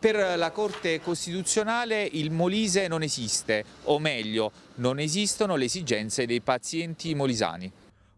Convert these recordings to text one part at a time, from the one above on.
Per la Corte Costituzionale il Molise non esiste, o meglio, non esistono le esigenze dei pazienti molisani.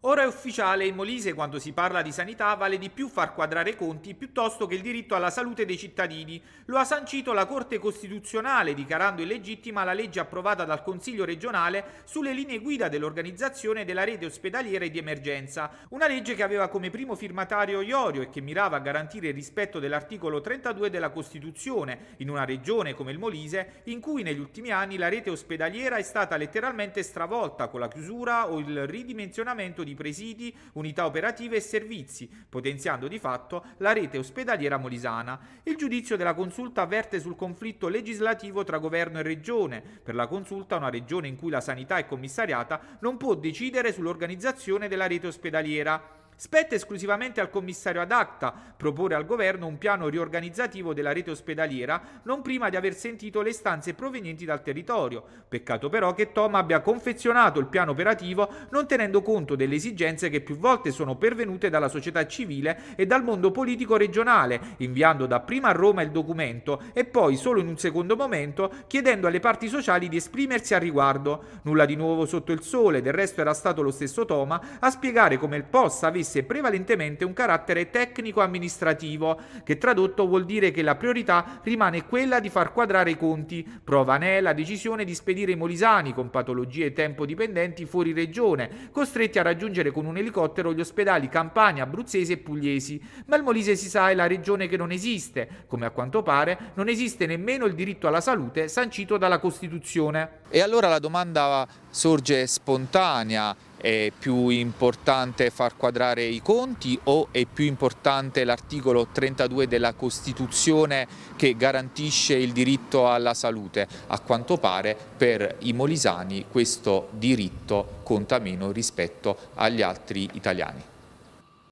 Ora è ufficiale in Molise quando si parla di sanità vale di più far quadrare conti piuttosto che il diritto alla salute dei cittadini. Lo ha sancito la Corte Costituzionale dichiarando illegittima la legge approvata dal Consiglio regionale sulle linee guida dell'organizzazione della rete ospedaliera e di emergenza, una legge che aveva come primo firmatario Iorio e che mirava a garantire il rispetto dell'articolo 32 della Costituzione in una regione come il Molise in cui negli ultimi anni la rete ospedaliera è stata letteralmente stravolta con la chiusura o il ridimensionamento di di presidi, unità operative e servizi, potenziando di fatto la rete ospedaliera molisana. Il giudizio della consulta avverte sul conflitto legislativo tra governo e regione. Per la consulta una regione in cui la sanità è commissariata non può decidere sull'organizzazione della rete ospedaliera. Spetta esclusivamente al commissario ad acta proporre al governo un piano riorganizzativo della rete ospedaliera non prima di aver sentito le stanze provenienti dal territorio. Peccato però che Tom abbia confezionato il piano operativo non tenendo conto delle esigenze che più volte sono pervenute dalla società civile e dal mondo politico regionale, inviando dapprima a Roma il documento e poi solo in un secondo momento chiedendo alle parti sociali di esprimersi al riguardo. Nulla di nuovo sotto il sole, del resto era stato lo stesso Toma a spiegare come il POS avesse avesse prevalentemente un carattere tecnico-amministrativo, che tradotto vuol dire che la priorità rimane quella di far quadrare i conti. Prova ne è la decisione di spedire i molisani con patologie tempo-dipendenti fuori regione, costretti a raggiungere con un elicottero gli ospedali Campania, Abruzzese e Pugliesi. Ma il Molise si sa è la regione che non esiste, come a quanto pare non esiste nemmeno il diritto alla salute sancito dalla Costituzione. E allora la domanda sorge spontanea è più importante far quadrare i conti o è più importante l'articolo 32 della Costituzione che garantisce il diritto alla salute? A quanto pare per i molisani questo diritto conta meno rispetto agli altri italiani.